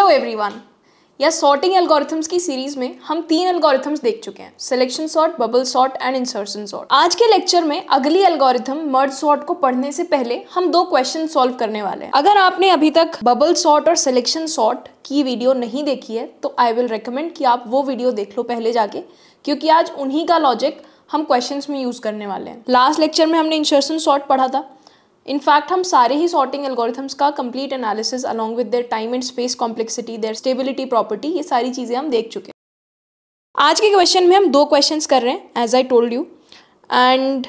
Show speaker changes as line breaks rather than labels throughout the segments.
Hello everyone या sorting algorithms की series में हम तीन एल्गोरिथम्स देख चुके हैं selection sort bubble sort and insertion sort आज के लेक्चर में अगली एल्गोरिथम मर्ज सॉर्ट को पढ़ने से पहले हम दो क्वेश्चन सॉल्व करने वाले हैं अगर आपने अभी तक बबल सॉर्ट और सिलेक्शन सॉर्ट की वीडियो नहीं देखी है तो आई विल रिकमेंड कि आप वो वीडियो देख लो पहले जाके क्योंकि आज उन्हीं का लॉजिक हम क्वेश्चन में यूज करने वाले हैं लास्ट लेक्चर में हमने इंसर्शन सॉर्ट पढ़ा था इनफैक्ट हम सारे ही सॉर्टिंग एल्गोरिथम्स का complete analysis along with their time and space complexity their stability property ये सारी चीज़ें हम देख चुके हैं आज के क्वेश्चन में हम दो क्वेश्चंस कर रहे हैं as I told you and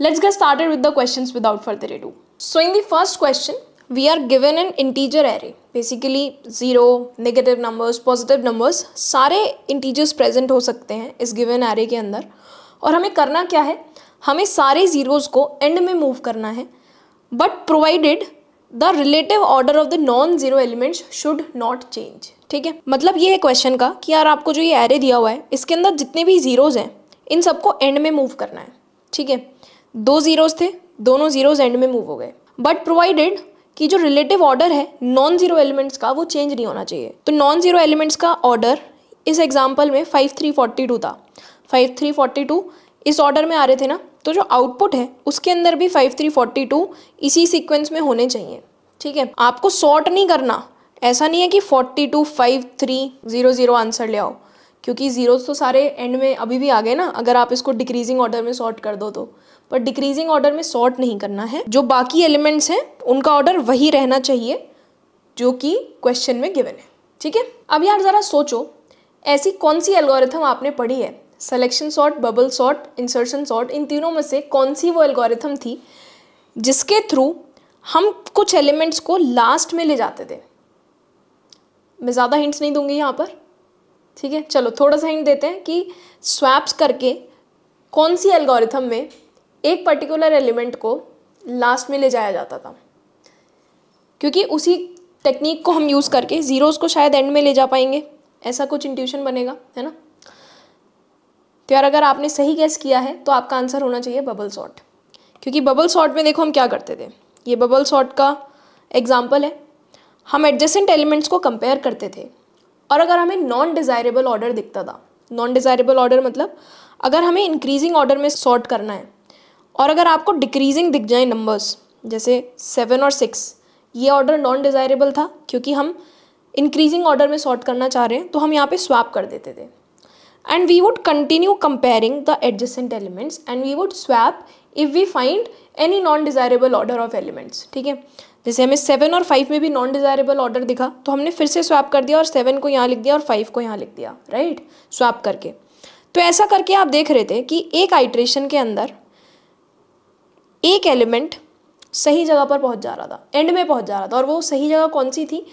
let's get started with the questions without further ado so in the first question we are given an integer array basically zero negative numbers positive numbers सारे integers present हो सकते हैं इस given array के अंदर और हमें करना क्या है हमें सारे जीरोज़ को एंड में मूव करना है but provided the relative order of the non zero elements should not change ठीक है मतलब ये है क्वेश्चन का कि यार आपको जो ये एरे दिया हुआ है इसके अंदर जितने भी जीरोज़ हैं इन सबको एंड में मूव करना है ठीक है दो जीरोज़ थे दोनों जीरोज़ एंड में मूव हो गए बट प्रोवाइडेड कि जो रिलेटिव ऑर्डर है नॉन जीरो एलिमेंट्स का वो चेंज नहीं होना चाहिए तो नॉन जीरो एलिमेंट्स का ऑर्डर इस एग्जाम्पल में फाइव थ्री फोर्टी टू था फाइव थ्री फोर्टी टू इस ऑर्डर में आ रहे थे ना तो जो आउटपुट है उसके अंदर भी फाइव थ्री फोर्टी टू इसी सीक्वेंस में होने चाहिए ठीक है आपको सॉर्ट नहीं करना ऐसा नहीं है कि forty two five three zero zero answer ले आओ क्योंकि जीरो तो सारे एंड में अभी भी आ गए ना अगर आप इसको डिक्रीजिंग ऑर्डर में सॉर्ट कर दो तो पर डिक्रीजिंग ऑर्डर में सॉर्ट नहीं करना है जो बाकी एलिमेंट्स हैं उनका ऑर्डर वही रहना चाहिए जो कि क्वेश्चन में गिवन है ठीक है अब यार ज़रा सोचो ऐसी कौन सी एल्गोरिथम आपने पढ़ी है selection sort bubble sort insertion sort इन तीनों में से कौन सी वो एल्गोरिथम थी जिसके थ्रू हम कुछ एलिमेंट्स को लास्ट में ले जाते थे मैं ज़्यादा हिंट्स नहीं दूंगी यहाँ पर ठीक है चलो थोड़ा सा हिंट देते हैं कि स्वैप्स करके कौन सी एल्गोरिथम में एक पर्टिकुलर एलिमेंट को लास्ट में ले जाया जाता था क्योंकि उसी टेक्निक को हम यूज़ करके ज़ीरोज़ को शायद एंड में ले जा पाएंगे ऐसा कुछ इंट्यूशन बनेगा है ना तो यार अगर आपने सही गैस किया है तो आपका आंसर होना चाहिए बबल सॉट क्योंकि बबल सॉट में देखो हम क्या करते थे ये बबल सॉट का एग्जाम्पल है हम एडजेसेंट एलिमेंट्स को कंपेयर करते थे और अगर हमें नॉन डिज़ायरेबल ऑर्डर दिखता था नॉन डिज़ायरेबल ऑर्डर मतलब अगर हमें इंक्रीजिंग ऑर्डर में सॉर्ट करना है और अगर आपको डिक्रीजिंग दिख जाए नंबर्स जैसे सेवन और सिक्स ये ऑर्डर नॉन डिज़ायरेबल था क्योंकि हम इंक्रीजिंग ऑर्डर में सॉर्ट करना चाह रहे हैं तो हम यहाँ पे स्वाप कर देते थे and we would continue comparing the adjacent elements and we would swap if we find any non desirable order of elements ठीक है जैसे हमें सेवन और फाइव में भी नॉन डिजायरेबल ऑर्डर दिखा तो हमने फिर से स्वैप कर दिया और सेवन को यहाँ लिख दिया और फाइव को यहाँ लिख दिया राइट स्वैप करके तो ऐसा करके आप देख रहे थे कि एक आइट्रेशन के अंदर एक एलिमेंट सही जगह पर पहुँच जा रहा था एंड में पहुँच जा रहा था और वो सही जगह कौन सी थी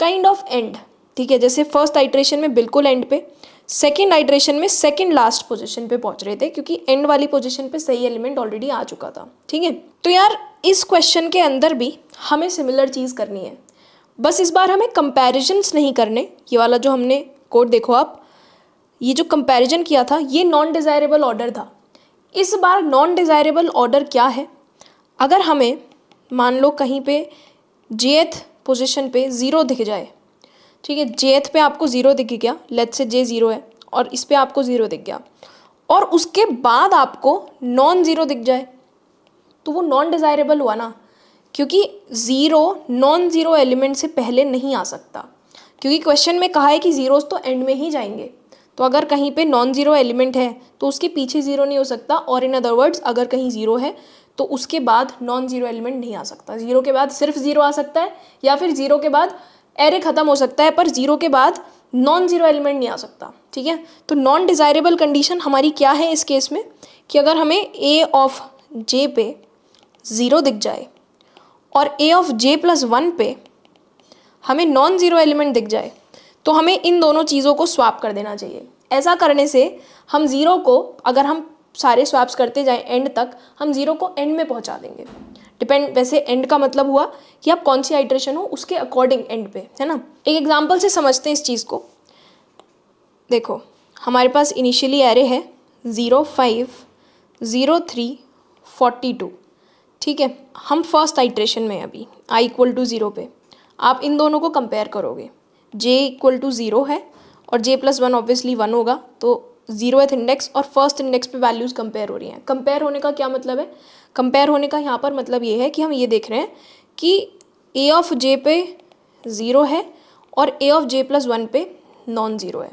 काइंड ऑफ एंड ठीक है जैसे फर्स्ट आइट्रेशन में बिल्कुल एंड पे सेकेंड आइट्रेशन में सेकेंड लास्ट पोजिशन पे पहुंच रहे थे क्योंकि एंड वाली पोजिशन पे सही एलिमेंट ऑलरेडी आ चुका था ठीक है तो यार इस क्वेश्चन के अंदर भी हमें सिमिलर चीज़ करनी है बस इस बार हमें कंपेरिजन्स नहीं करने ये वाला जो हमने कोड देखो आप ये जो कंपेरिजन किया था ये नॉन डिज़ायरेबल ऑर्डर था इस बार नॉन डिज़ायरेबल ऑर्डर क्या है अगर हमें मान लो कहीं पे जेथ पोजिशन पे ज़ीरो दिख जाए ठीक है जेथ पे आपको ज़ीरो दिख गया लेट से जे ज़ीरो है और इस पर आपको ज़ीरो दिख गया और उसके बाद आपको नॉन ज़ीरो दिख जाए तो वो नॉन डिज़ायरेबल हुआ ना क्योंकि ज़ीरो नॉन ज़ीरो एलिमेंट से पहले नहीं आ सकता क्योंकि क्वेश्चन में कहा है कि ज़ीरोज़ तो एंड में ही जाएंगे तो अगर कहीं पे नॉन ज़ीरो एलिमेंट है तो उसके पीछे ज़ीरो नहीं हो सकता और इन अदर वर्ड्स अगर कहीं ज़ीरो है तो उसके बाद नॉन ज़ीरो एलिमेंट नहीं आ सकता ज़ीरो के बाद सिर्फ ज़ीरो आ सकता है या फिर ज़ीरो के बाद एरे ख़त्म हो सकता है पर ज़ीरो के बाद नॉन ज़ीरो एलिमेंट नहीं आ सकता ठीक है तो नॉन डिज़ायरेबल कंडीशन हमारी क्या है इस केस में कि अगर हमें ए ऑफ जे पे ज़ीरो दिख जाए और A of J plus one पे हमें नॉन ज़ीरो एलिमेंट दिख जाए तो हमें इन दोनों चीज़ों को स्वाप कर देना चाहिए ऐसा करने से हम ज़ीरो को अगर हम सारे स्वाप्स करते जाएं एंड तक हम ज़ीरो को एंड में पहुंचा देंगे डिपेंड वैसे एंड का मतलब हुआ कि आप कौन सी हाइड्रेशन हो उसके अकॉर्डिंग एंड पे है ना एक एग्जाम्पल से समझते हैं इस चीज़ को देखो हमारे पास इनिशियली एरे है zero five zero three forty two ठीक है हम फर्स्ट आइट्रेशन में अभी आई इक्वल टू ज़ीरो पे आप इन दोनों को कंपेयर करोगे जे इक्वल टू ज़ीरो है और J plus one obviously one होगा तो जीरोथ इंडेक्स और फर्स्ट इंडेक्स पे वैल्यूज़ कंपेयर हो रही हैं कंपेयर होने का क्या मतलब है कंपेयर होने का यहाँ पर मतलब ये है कि हम ये देख रहे हैं कि ए ऑफ जे पे ज़ीरो है और A of J plus one पे नॉन ज़ीरो है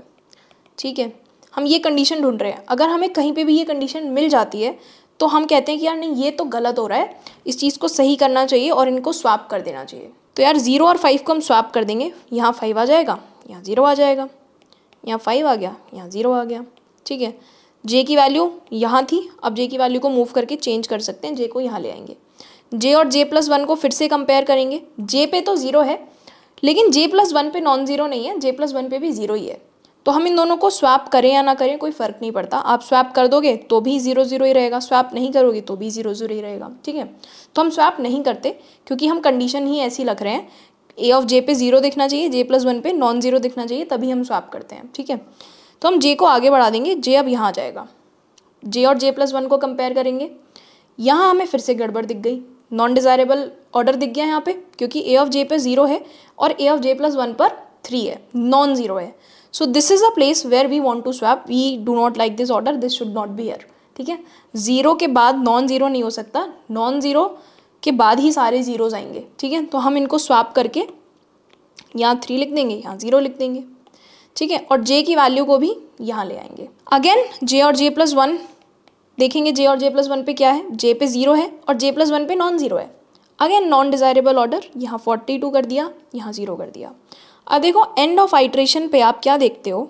ठीक है हम ये कंडीशन ढूंढ रहे हैं अगर हमें कहीं पे भी ये कंडीशन मिल जाती है तो हम कहते हैं कि यार नहीं ये तो गलत हो रहा है इस चीज़ को सही करना चाहिए और इनको स्वाप कर देना चाहिए तो यार ज़ीरो और फाइव को हम स्वाप कर देंगे यहाँ फाइव आ जाएगा यहाँ ज़ीरो आ जाएगा यहाँ फाइव आ गया यहाँ ज़ीरो आ गया ठीक है जे की वैल्यू यहाँ थी अब जे की वैल्यू को मूव करके चेंज कर सकते हैं जे को यहाँ ले आएंगे जे और जे प्लस वन को फिर से कंपेयर करेंगे जे पे तो ज़ीरो है लेकिन जे प्लस वन पे नॉन ज़ीरो नहीं है जे प्लस वन पे भी ज़ीरो ही है तो हम इन दोनों को स्वैप करें या ना करें कोई फ़र्क नहीं पड़ता आप स्वैप कर दोगे तो भी ज़ीरो ज़ीरो ही रहेगा स्वैप नहीं करोगे तो भी ज़ीरो ज़ीरो ही रहेगा ठीक है तो हम स्वैप नहीं करते क्योंकि हम कंडीशन ही ऐसी लग रहे हैं ए ऑफ जे पे ज़ीरो दिखना चाहिए जे प्लस वन पे नॉन ज़ीरो दिखना चाहिए तभी हम स्वैप करते हैं ठीक है तो हम जे को आगे बढ़ा देंगे जे अब यहाँ आ जाएगा जे और जे प्लस वन को कंपेयर करेंगे यहाँ हमें फिर से गड़बड़ दिख गई नॉन डिज़ायरेबल ऑर्डर दिख गया यहाँ पे क्योंकि ए ऑफ जे पे ज़ीरो है और A of J plus one पर थ्री है नॉन ज़ीरो है so this is a place where we want to swap we do not like this order this should not be here ठीक है zero के बाद non zero नहीं हो सकता नॉन ज़ीरो के बाद ही सारे ज़ीरोज़ आएंगे ठीक है तो हम इनको स्वैप करके यहाँ थ्री लिख देंगे यहाँ ज़ीरो लिख देंगे ठीक है और जे की वैल्यू को भी यहाँ ले आएंगे अगेन जे और जे प्लस वन देखेंगे जे और जे प्लस वन पे क्या है जे पे ज़ीरो है और जे प्लस वन पे नॉन ज़ीरो है अगेन नॉन डिज़ायरेबल ऑर्डर यहाँ फोर्टी टू कर दिया यहाँ ज़ीरो कर दिया अब देखो एंड ऑफ आइट्रेशन पे आप क्या देखते हो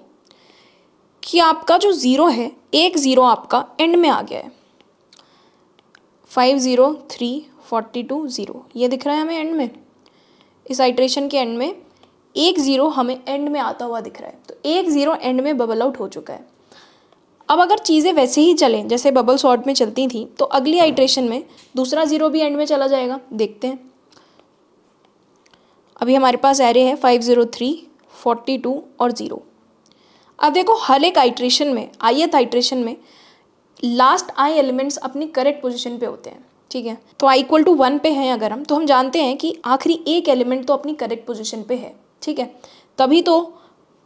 कि आपका जो ज़ीरो है एक ज़ीरो आपका एंड में आ गया है five zero three forty two zero ये दिख रहा है हमें एंड में इस आइट्रेशन के एंड में एक ज़ीरो हमें एंड में आता हुआ दिख रहा है तो एक ज़ीरो एंड में बबल आउट हो चुका है अब अगर चीज़ें वैसे ही चलें जैसे बबल शॉर्ट में चलती थी तो अगली आइट्रेशन में दूसरा ज़ीरो भी एंड में चला जाएगा देखते हैं अभी हमारे पास एरे है five zero three forty two और ज़ीरो अब देखो हर एक आइट्रेशन में आइएथ आइट्रेशन में लास्ट आई एलिमेंट्स अपनी करेक्ट पोजिशन पे होते हैं ठीक है तो आई इक्वल टू वन पे हैं अगर हम तो हम जानते हैं कि आखिरी एक एलिमेंट तो अपनी करेक्ट पोजिशन पे है ठीक है तभी तो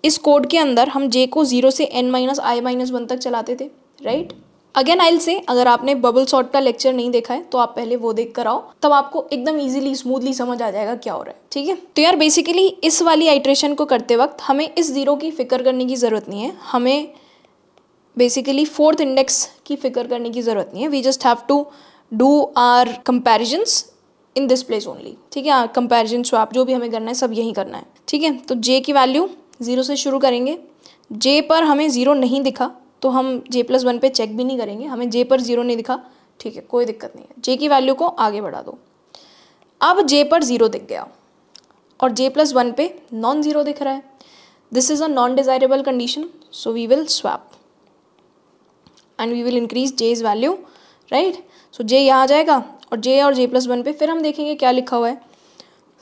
इस कोड के अंदर हम जे को ज़ीरो से एन माइनस आई माइनस वन तक चलाते थे राइट अगेन आइल से अगर आपने बबल सॉर्ट का लेक्चर नहीं देखा है तो आप पहले वो देख कर आओ तब आपको एकदम इजीली स्मूथली समझ आ जाएगा क्या हो रहा है ठीक है तो यार बेसिकली इस वाली आइट्रेशन को करते वक्त हमें इस ज़ीरो की फ़िक्र करने की ज़रूरत नहीं है हमें बेसिकली फोर्थ इंडेक्स की फ़िक्र करने की ज़रूरत नहीं है we just have to do our comparisons in this place only ठीक है कंपेरिजन स्वाप जो भी हमें करना है सब यही करना है ठीक है तो जे की वैल्यू ज़ीरो से शुरू करेंगे जे पर हमें ज़ीरो नहीं दिखा तो हम जे प्लस वन पे चेक भी नहीं करेंगे हमें जे पर ज़ीरो नहीं दिखा ठीक है कोई दिक्कत नहीं है जे की वैल्यू को आगे बढ़ा दो अब जे पर ज़ीरो दिख गया और जे प्लस वन पे नॉन ज़ीरो दिख रहा है this is a non desirable condition so we will swap and we will increase J is value right so J यहाँ आ जाएगा और जे और जे प्लस वन पे फिर हम देखेंगे क्या लिखा हुआ है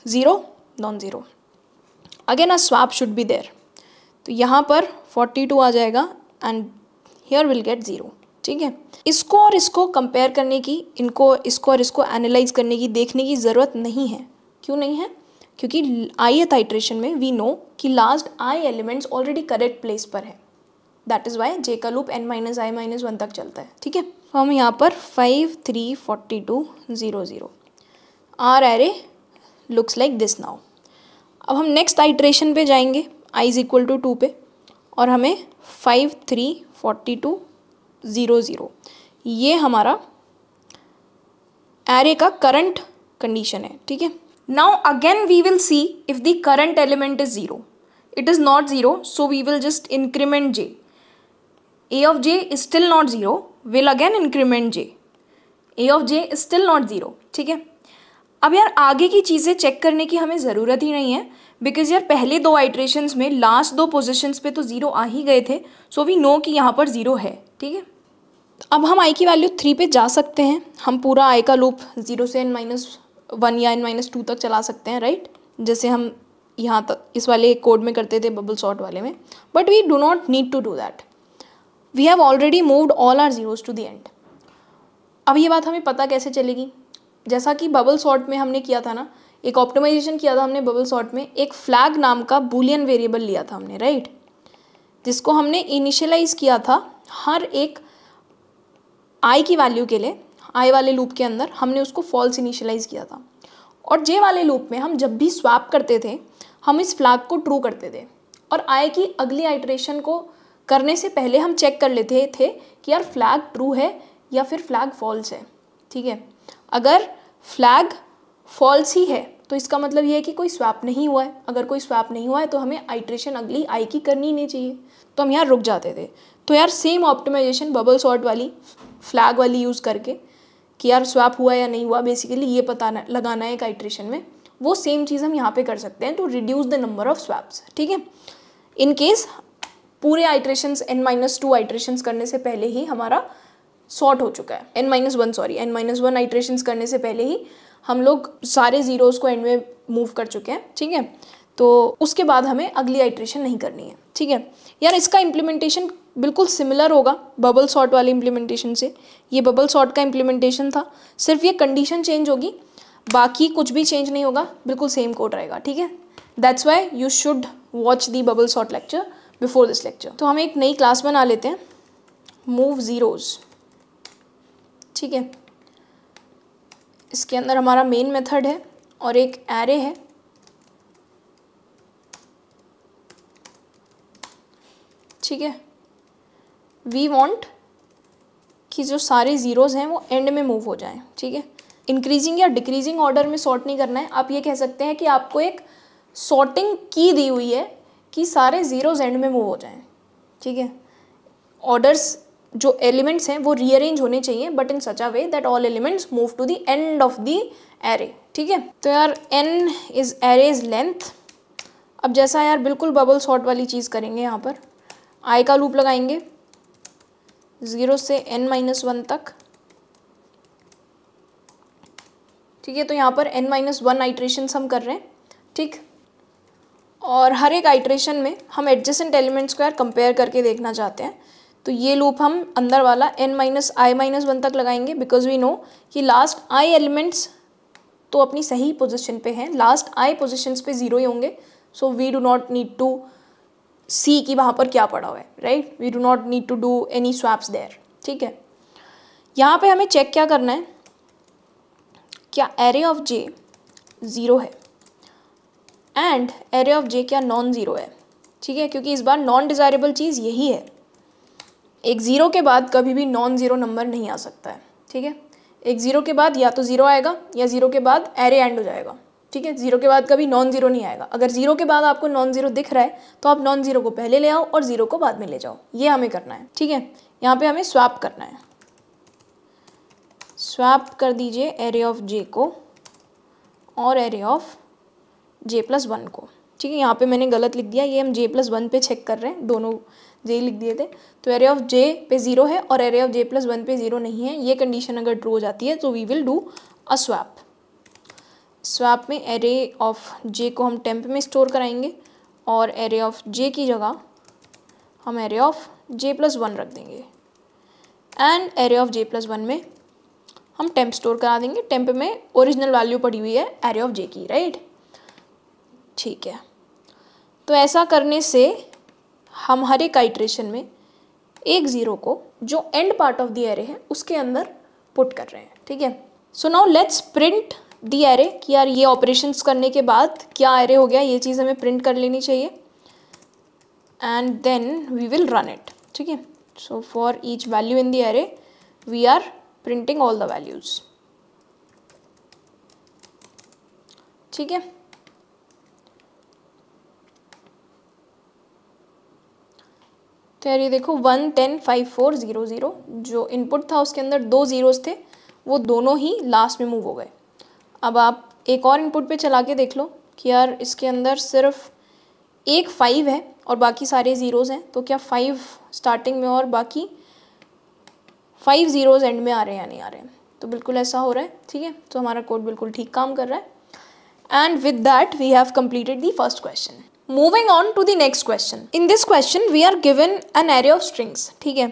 zero non zero again a swap should be there तो यहाँ पर फोर्टी टू आ जाएगा and here will get zero ठीक है इसको और इसको कंपेयर करने की इनको इसको और इसको एनालाइज करने की देखने की ज़रूरत नहीं है क्यों नहीं है क्योंकि आई एथ आइट्रेशन में वी नो कि लास्ट आई एलिमेंट्स ऑलरेडी करेक्ट प्लेस पर है दैट इज़ वाई जे का लूप एन माइनस आई माइनस वन तक चलता है ठीक है हम यहाँ पर five three forty two zero zero our array looks like this now अब हम नेक्स्ट आइट्रेशन पे जाएंगे I is equal to two पे और हमें five three forty two zero zero ये हमारा एरे का करंट कंडीशन है ठीक है now again we will see if the current element is zero it is not zero so we will just increment j a of j is still not zero will again increment j a of j is still not zero ठीक है अब यार आगे की चीज़ें check करने की हमें ज़रूरत ही नहीं है बिकॉज यार पहले दो आइट्रेशंस में लास्ट दो पोजिशंस पे तो ज़ीरो आ ही गए थे सो वी नो कि यहाँ पर ज़ीरो है ठीक है अब हम आई की वैल्यू थ्री पे जा सकते हैं हम पूरा आई का लूप ज़ीरो से एन माइनस वन या एन माइनस टू तक चला सकते हैं राइट जैसे हम यहाँ तक इस वाले कोड में करते थे बबल शॉट वाले में but we do not need to do that we have already moved all our zeros to the end अब ये बात हमें पता कैसे चलेगी जैसा कि बबल सॉर्ट में हमने किया था ना एक ऑप्टिमाइजेशन किया था हमने बबल सॉर्ट में एक फ्लैग नाम का बुलियन वेरिएबल लिया था हमने राइट जिसको हमने इनिशियलाइज किया था हर एक आई की वैल्यू के लिए आई वाले लूप के अंदर हमने उसको फॉल्स इनिशियलाइज किया था और जे वाले लूप में हम जब भी स्वैप करते थे हम इस फ्लैग को ट्रू करते थे और आई की अगली आइट्रेशन को करने से पहले हम चेक कर लेते थे कि यार फ्लैग ट्रू है या फिर फ्लैग फॉल्स है ठीक है अगर फ्लैग फॉल्स ही है तो इसका मतलब ये है कि कोई स्वैप नहीं हुआ है अगर कोई स्वैप नहीं हुआ है तो हमें आइट्रेशन अगली आई की करनी ही नहीं चाहिए तो हम यहाँ रुक जाते थे तो यार सेम ऑप्टिमाइजेशन बबल सॉर्ट वाली फ्लैग वाली यूज़ करके कि यार स्वैप हुआ या नहीं हुआ बेसिकली ये पता लगाना है एक आइट्रेशन में वो सेम चीज़ हम यहाँ पे कर सकते हैं to reduce the number of swaps ठीक है इन केस पूरे iterations n minus two iterations करने से पहले ही हमारा सॉर्ट हो चुका है n minus one sorry n minus one iterations करने से पहले ही हम लोग सारे ज़ीरोज़ को एंड में मूव कर चुके हैं ठीक है तो उसके बाद हमें अगली आइट्रेशन नहीं करनी है ठीक है यार इसका इम्प्लीमेंटेशन बिल्कुल सिमिलर होगा बबल सॉर्ट वाले इम्प्लीमेंटेशन से ये बबल सॉर्ट का इम्प्लीमेंटेशन था सिर्फ ये कंडीशन चेंज होगी बाकी कुछ भी चेंज नहीं होगा बिल्कुल सेम कोड रहेगा ठीक है that's why you should watch the bubble sort lecture before this lecture तो हम एक नई क्लास बना लेते हैं मूव ज़ीरोज़ ठीक है इसके अंदर हमारा मेन मेथड है और एक एरे है ठीक है वी वॉन्ट कि जो सारे ज़ीरोज़ हैं वो एंड में मूव हो जाएं ठीक है इंक्रीजिंग या डिक्रीजिंग ऑर्डर में सॉर्ट नहीं करना है आप ये कह सकते हैं कि आपको एक सॉर्टिंग की दी हुई है कि सारे ज़ीरोज़ एंड में मूव हो जाएं ठीक है ऑर्डर्स जो एलिमेंट्स हैं वो रीअरेंज होने चाहिए but in such a way that all elements move to the end of the array ठीक है तो यार n is array is length अब जैसा यार बिल्कुल बबल शॉर्ट वाली चीज़ करेंगे यहाँ पर आई का लूप लगाएंगे ज़ीरो से एन माइनस वन तक ठीक है तो यहाँ पर एन माइनस वन आइट्रेशन हम कर रहे हैं ठीक और हर एक आइट्रेशन में हम एडजेसेंट एलिमेंट्स को यार कंपेयर करके देखना चाहते हैं तो ये लूप हम अंदर वाला एन माइनस आई माइनस वन तक लगाएंगे बिकॉज वी नो कि लास्ट आई एलिमेंट्स तो अपनी सही पोजिशन पे हैं लास्ट आई पोजिशंस पे ज़ीरो ही होंगे so we do not need to see कि वहाँ पर क्या पड़ा हुआ है right we do not need to do any swaps there ठीक है यहाँ पे हमें चेक क्या करना है क्या एरे ऑफ जे ज़ीरो है एंड एरे ऑफ जे क्या नॉन ज़ीरो है ठीक है क्योंकि इस बार नॉन डिज़ायरेबल चीज़ यही है एक ज़ीरो के बाद कभी भी नॉन ज़ीरो नंबर नहीं आ सकता है ठीक है एक ज़ीरो के बाद या तो ज़ीरो आएगा या ज़ीरो के बाद एरे एंड हो जाएगा ठीक है ज़ीरो के बाद कभी नॉन ज़ीरो नहीं आएगा अगर ज़ीरो के बाद आपको नॉन ज़ीरो दिख रहा है तो आप नॉन ज़ीरो को पहले ले आओ और ज़ीरो को बाद में ले जाओ ये हमें करना है ठीक है यहाँ पर हमें स्वैप करना है स्वैप कर दीजिए एरे ऑफ जे को और array of J plus one को ठीक है यहाँ पे मैंने गलत लिख दिया ये हम जे प्लस वन पे चेक कर रहे हैं दोनों जे लिख दिए थे तो एरे ऑफ जे पे ज़ीरो है और array of J plus one पे ज़ीरो नहीं है ये कंडीशन अगर ट्रू हो जाती है तो we will do a swap swap में एरे ऑफ जे को हम टेम्प में स्टोर कराएंगे और एरे ऑफ जे की जगह हम array of J plus one रख देंगे and array of J plus one में हम टेम्प स्टोर करा देंगे टेम्प में ओरिजिनल वैल्यू पड़ी हुई है एरे ऑफ जे की राइट right? ठीक है तो ऐसा करने से हम हर एक आइट्रेशन में एक ज़ीरो को जो end part of the array है उसके अंदर पुट कर रहे हैं ठीक है so now let's print the array कि यार ये ऑपरेशंस करने के बाद क्या एरे हो गया ये चीज़ हमें प्रिंट कर लेनी चाहिए and then we will run it ठीक है so for each value in the array we are printing all the values ठीक है तो यार ये देखो one ten five four zero zero जो इनपुट था उसके अंदर दो ज़ीरोज़ थे वो दोनों ही लास्ट में मूव हो गए अब आप एक और इनपुट पे चला के देख लो कि यार इसके अंदर सिर्फ एक फ़ाइव है और बाकी सारे ज़ीरोज़ हैं तो क्या फ़ाइव स्टार्टिंग में और बाकी फाइव ज़ीरोज़ एंड में आ रहे हैं या नहीं आ रहे हैं तो बिल्कुल ऐसा हो रहा है ठीक है तो हमारा कोड बिल्कुल ठीक काम कर रहा है and with that we have completed the first question moving on to the next question in this question we are given an array of strings ठीक है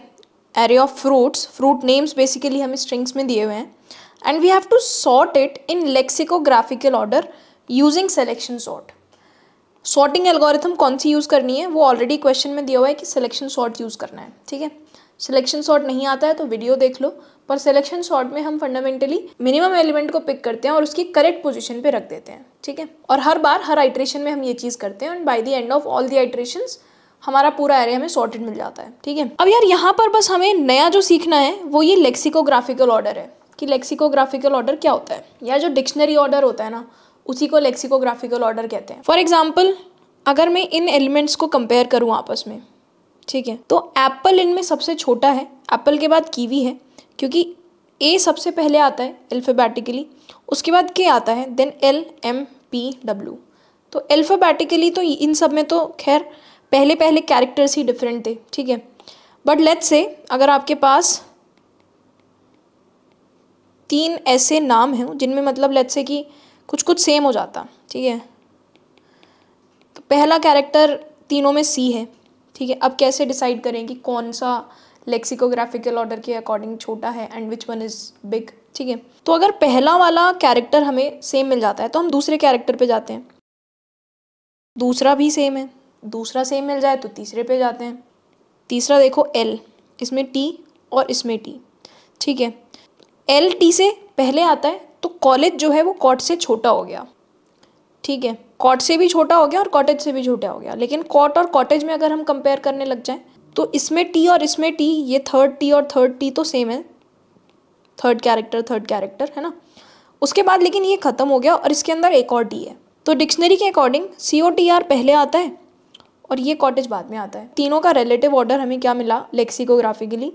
array of fruits fruit names basically हमें strings में दिए हुए हैं and we have to sort it in lexicographical order using selection sort sorting algorithm कौन सी use करनी है वो ऑलरेडी क्वेश्चन में दिया हुआ है कि सिलेक्शन सॉर्ट यूज़ करना है ठीक है सिलेक्शन शॉट नहीं आता है तो वीडियो देख लो पर सिलेक्शन शॉट में हम फंडामेंटली मिनिमम एलिमेंट को पिक करते हैं और उसकी करेक्ट पोजीशन पे रख देते हैं ठीक है और हर बार हर आइट्रेशन में हम ये चीज़ करते हैं and by the end of all the iteration हमारा पूरा एरिया हमें सॉर्टेड मिल जाता है ठीक है अब यार यहाँ पर बस हमें नया जो सीखना है वो ये लेक्सिकोग्राफिकल ऑर्डर है कि लेक्सिकोग्राफिकल ऑर्डर क्या होता है या जो डिक्शनरी ऑर्डर होता है ना उसी को लेक्सिकोग्राफिकल ऑर्डर कहते हैं फॉर एग्जाम्पल अगर मैं इन एलिमेंट्स को कंपेयर करूँ आपस में ठीक है तो एप्पल इनमें सबसे छोटा है एप्पल के बाद कीवी है क्योंकि ए सबसे पहले आता है अल्फ़ाबेटिकली उसके बाद के आता है then L M P W तो अल्फ़ाबेटिकली तो इन सब में तो खैर पहले पहले कैरेक्टर्स ही डिफरेंट थे ठीक है बट लेट्स से अगर आपके पास तीन ऐसे नाम हैं जिनमें मतलब लेट्स से कि कुछ कुछ सेम हो जाता ठीक है तो पहला कैरेक्टर तीनों में सी है ठीक है अब कैसे डिसाइड करें कि कौन सा लेक्सिकोग्राफिकल ऑर्डर के अकॉर्डिंग छोटा है and which one is big ठीक है तो अगर पहला वाला कैरेक्टर हमें सेम मिल जाता है तो हम दूसरे कैरेक्टर पे जाते हैं दूसरा भी सेम है दूसरा सेम मिल जाए तो तीसरे पे जाते हैं तीसरा देखो एल इसमें टी और इसमें टी ठीक है एल टी से पहले आता है तो कॉलेज जो है वो कॉट से छोटा हो गया ठीक है कॉट से भी छोटा हो गया और कॉटेज से भी छोटा हो गया लेकिन कॉट और कॉटेज में अगर हम कंपेयर करने लग जाएं तो इसमें टी और इसमें टी ये थर्ड टी और थर्ड टी तो सेम है थर्ड कैरेक्टर थर्ड कैरेक्टर है ना उसके बाद लेकिन ये ख़त्म हो गया और इसके अंदर एक और टी है तो डिक्शनरी के according C O T R पहले आता है और ये कॉटेज बाद में आता है तीनों का रिलेटिव ऑर्डर हमें क्या मिला लेक्सिकोग्राफिकली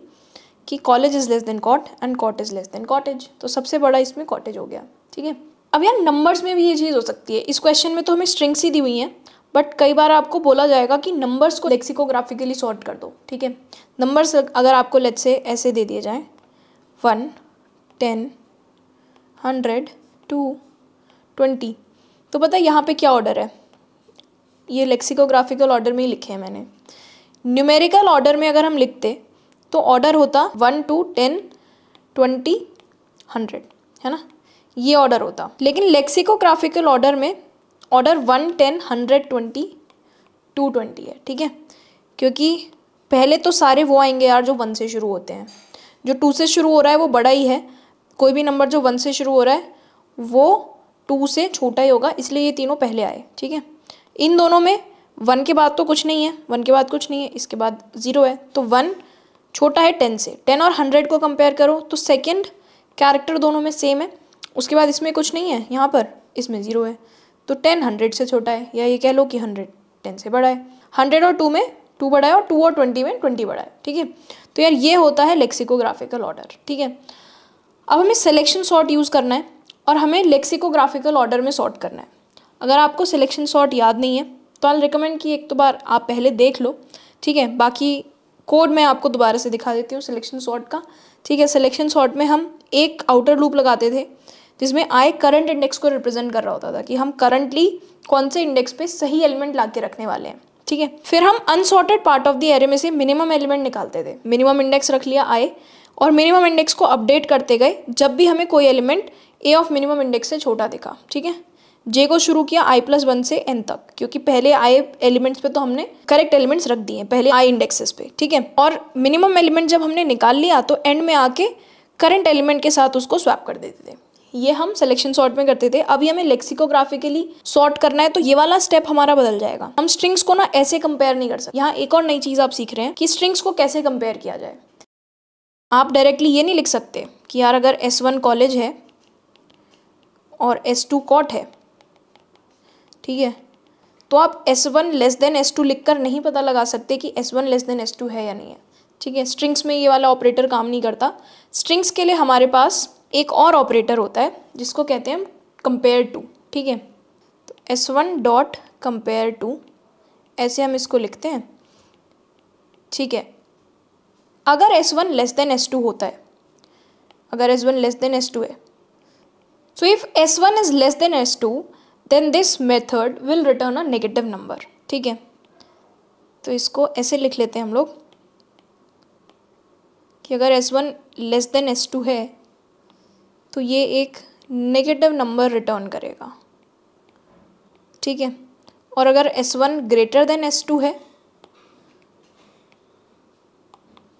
कि college is less than cot and cot is less than cottage तो सबसे बड़ा इसमें कॉटेज हो गया ठीक है अब यार नंबर्स में भी ये चीज़ हो सकती है इस क्वेश्चन में तो हमें स्ट्रिंग्स ही दी हुई हैं बट कई बार आपको बोला जाएगा कि नंबर्स को लेक्सिकोग्राफिकली सॉर्ट कर दो ठीक है नंबर्स अगर आपको लेट से ऐसे दे दिए जाएँ one ten hundred two twenty तो पता है यहाँ पे क्या ऑर्डर है ये लेक्सिकोग्राफिकल ऑर्डर में ही लिखे हैं मैंने न्यूमेरिकल ऑर्डर में अगर हम लिखते तो ऑर्डर होता one two ten twenty hundred है ना ये ऑर्डर होता लेकिन लेक्सिकोग्राफिकल ऑर्डर में order one ten hundred twenty two twenty है ठीक है क्योंकि पहले तो सारे वो आएंगे यार जो वन से शुरू होते हैं जो टू से शुरू हो रहा है वो बड़ा ही है कोई भी नंबर जो वन से शुरू हो रहा है वो टू से छोटा ही होगा इसलिए ये तीनों पहले आए ठीक है इन दोनों में वन के बाद तो कुछ नहीं है वन के बाद कुछ नहीं है इसके बाद ज़ीरो है तो वन छोटा है टेन से टेन और हंड्रेड को कंपेयर करो तो सेकेंड कैरेक्टर दोनों में सेम है उसके बाद इसमें कुछ नहीं है यहाँ पर इसमें ज़ीरो है तो टेन हंड्रेड से छोटा है या ये कह लो कि हंड्रेड टेन से बड़ा है हंड्रेड और टू में टू बड़ा है और टू और ट्वेंटी में ट्वेंटी बड़ा है ठीक है तो यार ये होता है लेक्सिकोग्राफिकल ऑर्डर ठीक है अब हमें सिलेक्शन सॉर्ट यूज़ करना है और हमें लेक्सिकोग्राफिकल ऑर्डर में सॉर्ट करना है अगर आपको सिलेक्शन सॉर्ट याद नहीं है तो आई रिकमेंड कि एक दो तो बार आप पहले देख लो ठीक है बाकी कोड मैं आपको दोबारा से दिखा देती हूँ सिलेक्शन सॉर्ट का ठीक है सिलेक्शन सॉर्ट में हम एक आउटर लूप लगाते थे जिसमें आई करंट इंडेक्स को रिप्रेजेंट कर रहा होता था कि हम करंटली कौन से इंडेक्स पे सही एलिमेंट ला के रखने वाले हैं ठीक है फिर हम unsorted part of the array में से मिनिमम एलिमेंट निकालते थे मिनिमम इंडेक्स रख लिया आई और मिनिमम इंडेक्स को अपडेट करते गए जब भी हमें कोई element a of minimum index से छोटा दिखा ठीक है जे को शुरू किया आई प्लस वन से एन तक क्योंकि पहले आई एलिमेंट्स पे तो हमने करेक्ट एलिमेंट्स रख दिए पहले आई इंडेक्सेस पे ठीक है और मिनिमम एलिमेंट जब हमने निकाल लिया तो एंड में आके करंट एलिमेंट के साथ उसको स्वैप कर देते थे ये हम सिलेक्शन सॉर्ट में करते थे अभी हमें लेक्सिकोग्राफिकली सॉर्ट करना है तो ये वाला स्टेप हमारा बदल जाएगा हम स्ट्रिंग्स को ना ऐसे कंपेयर नहीं कर सकते यहाँ एक और नई चीज़ आप सीख रहे हैं कि स्ट्रिंग्स को कैसे कंपेयर किया जाए आप डायरेक्टली ये नहीं लिख सकते कि यार अगर एस वन कॉलेज है और एस टू कॉट है ठीक है तो आप s one less than s two लिख कर नहीं पता लगा सकते कि s one less than s two है या नहीं है ठीक है स्ट्रिंग्स में ये वाला ऑपरेटर काम नहीं करता स्ट्रिंग्स के लिए हमारे पास एक और ऑपरेटर होता है जिसको कहते हैं हम कंपेयर टू ठीक है तो s one dot compare to ऐसे हम इसको लिखते हैं ठीक है अगर s one less than s two होता है अगर s one less than s two है so if s one is less than s two then this method will return a negative number ठीक है तो इसको ऐसे लिख लेते हैं हम लोग कि अगर s one less than s two है तो ये एक नेगेटिव नंबर रिटर्न करेगा ठीक है और अगर s one greater than s two है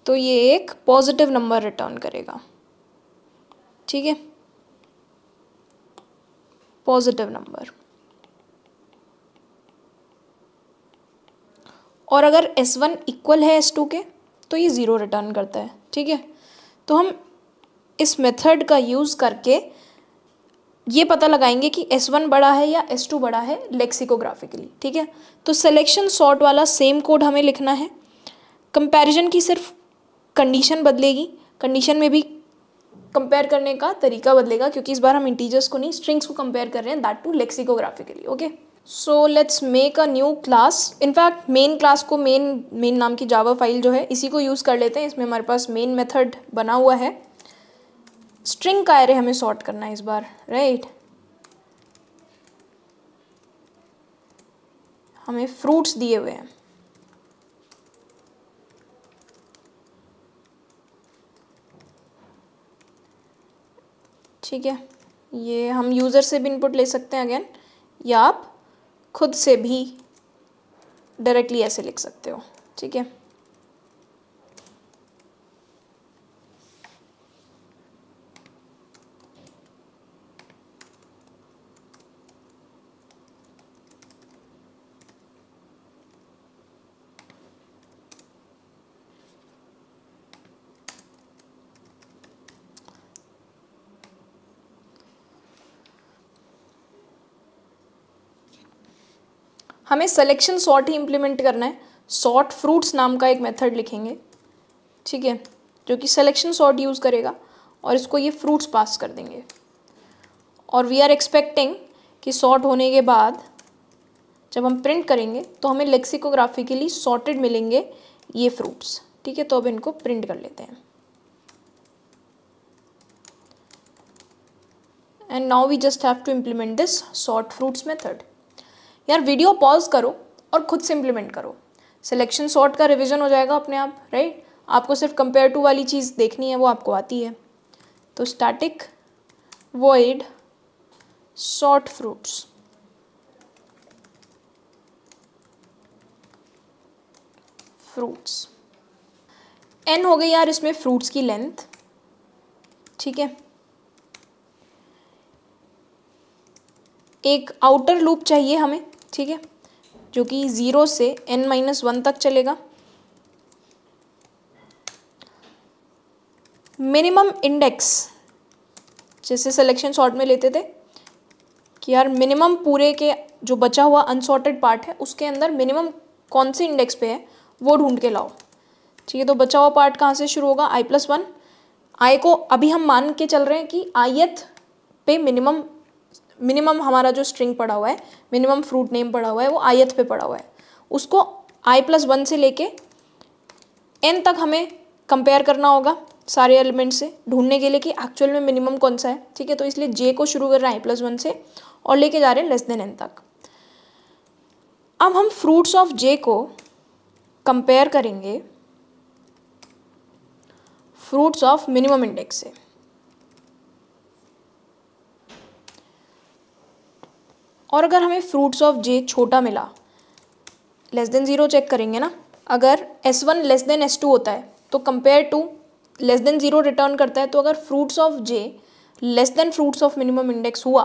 तो ये एक पॉजिटिव नंबर रिटर्न करेगा ठीक है पॉजिटिव नंबर और अगर S1 इक्वल है S2 के तो ये ज़ीरो रिटर्न करता है ठीक है तो हम इस मेथड का यूज़ करके ये पता लगाएंगे कि S1 बड़ा है या S2 बड़ा है लेक्सिकोग्राफिकली ठीक है तो सिलेक्शन सॉर्ट वाला सेम कोड हमें लिखना है कंपैरिजन की सिर्फ कंडीशन बदलेगी कंडीशन में भी कंपेयर करने का तरीका बदलेगा क्योंकि इस बार हम इंटीजर्स को नहीं स्ट्रिंग्स को कंपेयर कर रहे हैं that to lexicographically okay so let's make a new class in fact main class को मेन मेन नाम की जावा फाइल जो है इसी को यूज़ कर लेते हैं इसमें हमारे पास मेन मेथड बना हुआ है स्ट्रिंग का एरे हमें सॉर्ट करना है इस बार राइट हमें फ्रूट्स दिए हुए हैं ठीक है ये हम यूज़र से भी इनपुट ले सकते हैं अगेन या आप खुद से भी डायरेक्टली ऐसे लिख सकते हो ठीक है हमें सेलेक्शन सॉर्ट ही इम्प्लीमेंट करना है सॉर्ट फ्रूट्स नाम का एक मेथड लिखेंगे ठीक है जो कि सेलेक्शन सॉर्ट यूज़ करेगा और इसको ये फ्रूट्स पास कर देंगे और वी आर एक्सपेक्टिंग कि सॉर्ट होने के बाद जब हम प्रिंट करेंगे तो हमें लेक्सिकोग्राफी के लिए सॉर्टेड मिलेंगे ये फ्रूट्स ठीक है तो अब इनको प्रिंट कर लेते हैं and now we just have to implement this sort fruits method यार वीडियो पॉज करो और खुद से इम्प्लीमेंट करो सिलेक्शन सॉर्ट का रिविज़न हो जाएगा अपने आप राइट आपको सिर्फ कंपेयर टू वाली चीज़ देखनी है वो आपको आती है तो static void sort fruits fruits n हो गई यार इसमें फ्रूट्स की लेंथ ठीक है एक आउटर लूप चाहिए हमें ठीक है जो कि ज़ीरो से एन माइनस वन तक चलेगा मिनिमम इंडेक्स जैसे सिलेक्शन शॉर्ट में लेते थे कि यार मिनिमम पूरे के जो बचा हुआ अनसॉर्टेड पार्ट है उसके अंदर मिनिमम कौन से इंडेक्स पे है वो ढूंढ के लाओ ठीक है तो बचा हुआ पार्ट कहाँ से शुरू होगा आई प्लस वन आई को अभी हम मान के चल रहे हैं कि आयत पे मिनिमम मिनिमम हमारा जो स्ट्रिंग पड़ा हुआ है मिनिमम फ्रूट नेम पड़ा हुआ है वो आयत पे पड़ा हुआ है उसको आई प्लस वन से लेके एन तक हमें कंपेयर करना होगा सारे एलिमेंट से ढूंढने के लिए कि एक्चुअल में मिनिमम कौन सा है ठीक है तो इसलिए जे को शुरू कर रहे हैं आई प्लस वन से और लेके जा रहे हैं लेस देन एन तक अब हम फ्रूट्स ऑफ जे को कंपेयर करेंगे फ्रूट्स ऑफ मिनिमम इंडेक्स से और अगर हमें फ्रूट्स ऑफ जे छोटा मिला लेस देन ज़ीरो चेक करेंगे ना अगर s one less than s two होता है तो compare to less than zero return करता है तो अगर fruits of j less than fruits of minimum index हुआ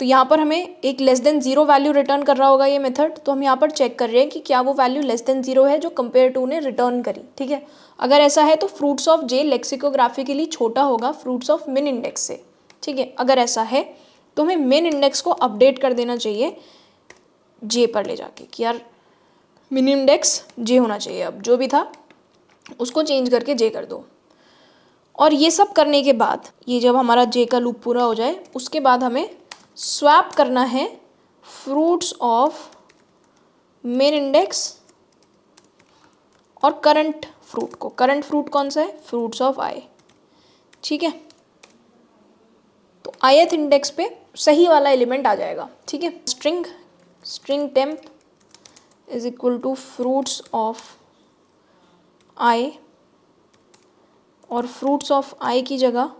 तो यहाँ पर हमें एक less than zero value return कर रहा होगा ये मेथड तो हम यहाँ पर चेक कर रहे हैं कि क्या वो वैल्यू लेस देन ज़ीरो है जो कंपेयर टू ने रिटर्न करी ठीक है अगर ऐसा है तो फ्रूट्स ऑफ जे लेक्सिकोग्राफिकली छोटा होगा फ्रूट्स ऑफ मिन इंडेक्स से ठीक है अगर ऐसा है तो हमें मेन इंडेक्स को अपडेट कर देना चाहिए जे पर ले जाके कि यार मिन इंडेक्स जे होना चाहिए अब जो भी था उसको चेंज करके जे कर दो और ये सब करने के बाद ये जब हमारा जे का लूप पूरा हो जाए उसके बाद हमें स्वैप करना है फ्रूट्स ऑफ मेन इंडेक्स और करंट फ्रूट को करंट फ्रूट कौन सा है फ्रूट्स ऑफ आई ठीक है तो आयथ इंडेक्स पे सही वाला एलिमेंट आ जाएगा ठीक है string string temp is equal to fruits of i और फ्रूट्स ऑफ आई की जगह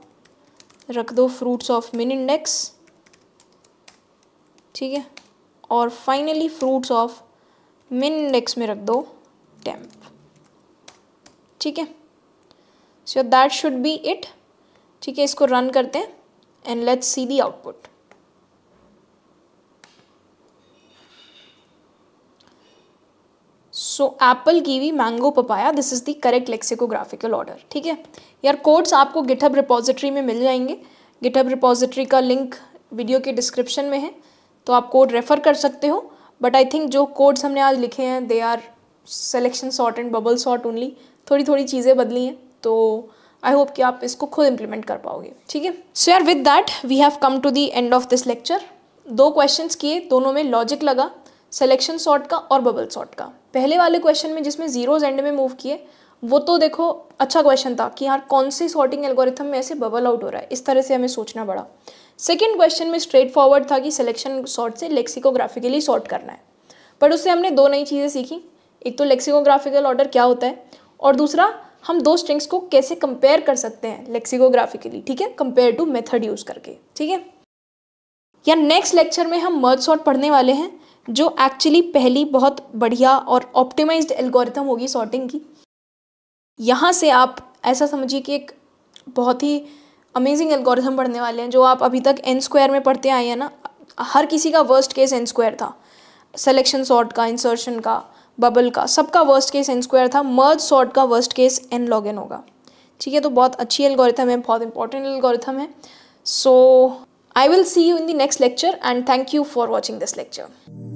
रख दो फ्रूट्स ऑफ मिन इंडेक्स ठीक है और finally fruits of min index में रख दो टेम्प ठीक है so that should be it ठीक है इसको रन करते हैं and let's see the output so apple kiwi mango papaya this is the correct lexicographical order ठीक है यार कोड्स आपको गिटहब रिपोजिटरी में मिल जाएंगे गिटहब रिपोजिटरी का लिंक वीडियो के डिस्क्रिप्शन में है तो आप कोड रेफ़र कर सकते हो बट आई थिंक जो कोड्स हमने आज लिखे हैं they are selection sort and bubble sort only थोड़ी थोड़ी चीज़ें बदली हैं तो आई होप कि आप इसको खुद इम्प्लीमेंट कर पाओगे ठीक है सो यार with that we have come to the end of this lecture दो क्वेश्चंस किए दोनों में लॉजिक लगा सिलेक्शन सॉर्ट का और बबल सॉर्ट का पहले वाले क्वेश्चन में जिसमें जीरोज एंड में मूव किए वो तो देखो अच्छा क्वेश्चन था कि यार कौन सी सॉर्टिंग एल्गोरिथम में ऐसे बबल आउट हो रहा है इस तरह से हमें सोचना पड़ा सेकेंड क्वेश्चन में स्ट्रेट फॉरवर्ड था कि सिलेक्शन सॉर्ट से लेक्सिकोग्राफिकली सॉर्ट करना है बट उससे हमने दो नई चीज़ें सीखी एक तो लेक्सिकोग्राफिकल ऑर्डर क्या होता है और दूसरा हम दो स्ट्रिंग्स को कैसे कंपेयर कर सकते हैं लेक्सिकोग्राफिकली ठीक है कंपेयर टू मेथड यूज़ करके ठीक है या नेक्स्ट लेक्चर में हम मर्ज सॉर्ट पढ़ने वाले हैं जो एक्चुअली पहली बहुत बढ़िया और ऑप्टिमाइज्ड एल्गोरिथम होगी सॉर्टिंग की यहाँ से आप ऐसा समझिए कि एक बहुत ही अमेजिंग एल्गोरिथम पढ़ने वाले हैं जो आप अभी तक एन स्क्वायर में पढ़ते आए हैं ना हर किसी का वर्स्ट केस एन स्क्वायर था सेलेक्शन सॉर्ट का इंसर्शन का बबल का सबका वर्स्ट केस एन स्क्वायर था मर्ज सॉर्ट का worst case n log n होगा ठीक है तो बहुत अच्छी एल्गोरिथम है बहुत इंपॉर्टेंट एल्गोरिथम है so I will see you in the next lecture and thank you for watching this lecture